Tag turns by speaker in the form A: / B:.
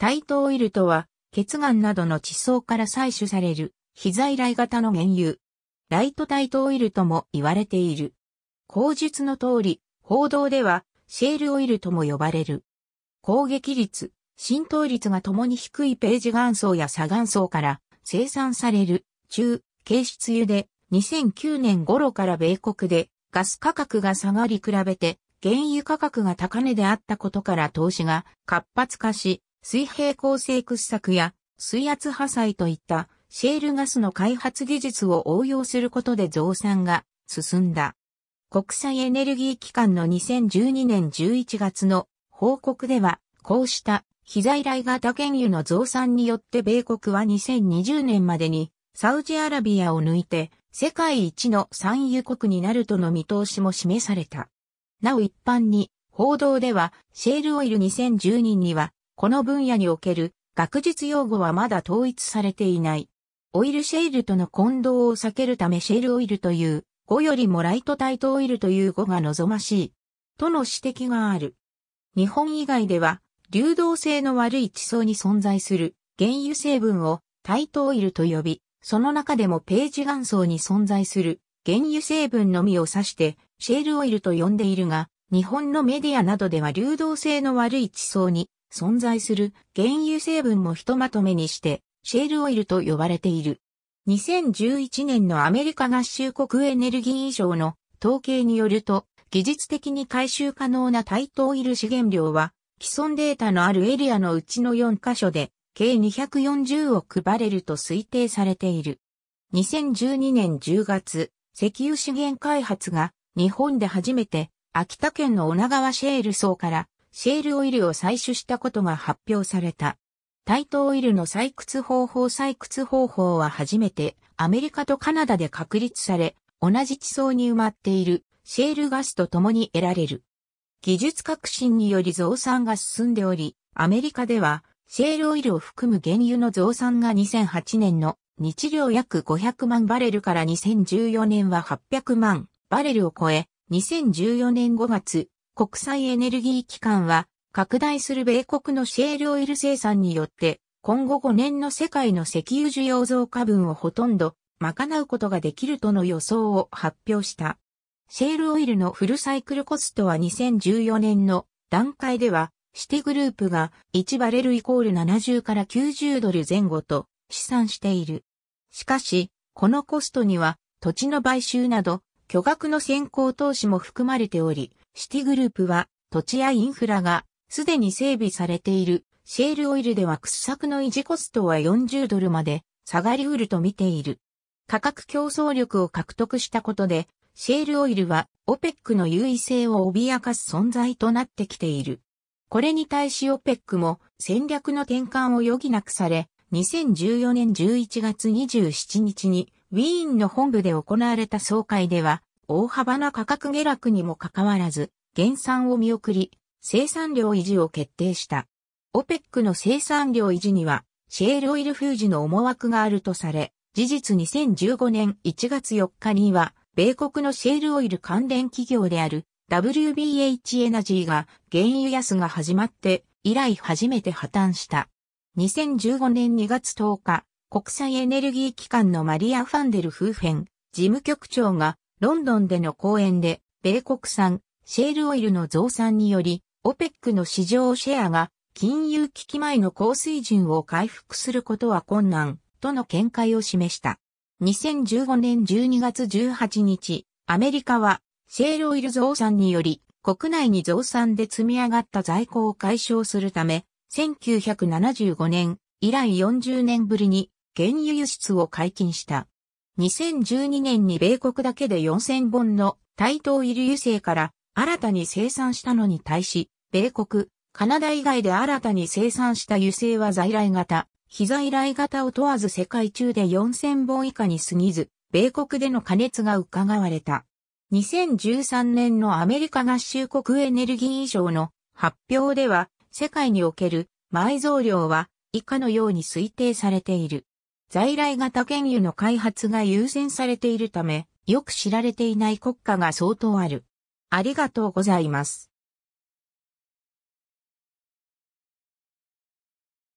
A: 対等オイルとは、血岩などの地層から採取される、非在来型の原油。ライト対等オイルとも言われている。口述の通り、報道では、シェールオイルとも呼ばれる。攻撃率、浸透率が共に低いページ岩層や砂岩層から生産される中、軽質油で2009年頃から米国でガス価格が下がり比べて原油価格が高値であったことから投資が活発化し水平構成掘削や水圧破砕といったシェールガスの開発技術を応用することで増産が進んだ。国際エネルギー機関の2012年11月の報告では、こうした非在来型原油の増産によって米国は2020年までにサウジアラビアを抜いて世界一の産油国になるとの見通しも示された。なお一般に報道ではシェールオイル2010人にはこの分野における学術用語はまだ統一されていない。オイルシェイルとの混同を避けるためシェイルオイルという語よりもライトタイトオイルという語が望ましい。との指摘がある。日本以外では流動性の悪い地層に存在する原油成分をタイトオイルと呼び、その中でもページ岩層に存在する原油成分のみを指してシェールオイルと呼んでいるが、日本のメディアなどでは流動性の悪い地層に存在する原油成分もひとまとめにして、シェールオイルと呼ばれている。2011年のアメリカ合衆国エネルギー省の統計によると、技術的に回収可能な対等オイル資源量は、既存データのあるエリアのうちの4カ所で、計240億バレルと推定されている。2012年10月、石油資源開発が日本で初めて秋田県の女川シェール層からシェールオイルを採取したことが発表された。タイトオイルの採掘方法採掘方法は初めてアメリカとカナダで確立され、同じ地層に埋まっているシェールガスと共に得られる。技術革新により増産が進んでおり、アメリカではシェールオイルを含む原油の増産が2008年の日量約500万バレルから2014年は800万バレルを超え、2014年5月、国際エネルギー機関は、拡大する米国のシェールオイル生産によって、今後5年の世界の石油需要増加分をほとんど賄うことができるとの予想を発表した。シェールオイルのフルサイクルコストは2014年の段階では、シティグループが1バレルイコール70から90ドル前後と試算している。しかし、このコストには土地の買収など巨額の先行投資も含まれており、シティグループは土地やインフラがすでに整備されているシェールオイルでは掘削の維持コストは40ドルまで下がりうると見ている。価格競争力を獲得したことで、シェールオイルは OPEC の優位性を脅かす存在となってきている。これに対し OPEC も戦略の転換を余儀なくされ、2014年11月27日にウィーンの本部で行われた総会では、大幅な価格下落にもかかわらず、減産を見送り、生産量維持を決定した。オペックの生産量維持には、シェールオイル封じの思惑があるとされ、事実2015年1月4日には、米国のシェールオイル関連企業である WBH エナジーが原油安が始まって以来初めて破綻した。2015年2月10日、国際エネルギー機関のマリア・ファンデル・フーフェン事務局長がロンドンでの講演で、米国産、シェールオイルの増産により、オペックの市場シェアが金融危機前の高水準を回復することは困難との見解を示した。2015年12月18日、アメリカはシェールオイル増産により国内に増産で積み上がった在庫を解消するため、1975年以来40年ぶりに原油輸出を解禁した。2012年に米国だけで4000本の対等遺油性から新たに生産したのに対し、米国、カナダ以外で新たに生産した油性は在来型、非在来型を問わず世界中で4000本以下に過ぎず、米国での加熱が伺われた。2013年のアメリカ合衆国エネルギー以上の発表では、世界における埋蔵量は以下のように推定されている。在来型原油の開発が優先されているため、よく知られていない国家が相当ある。ありがとうございます。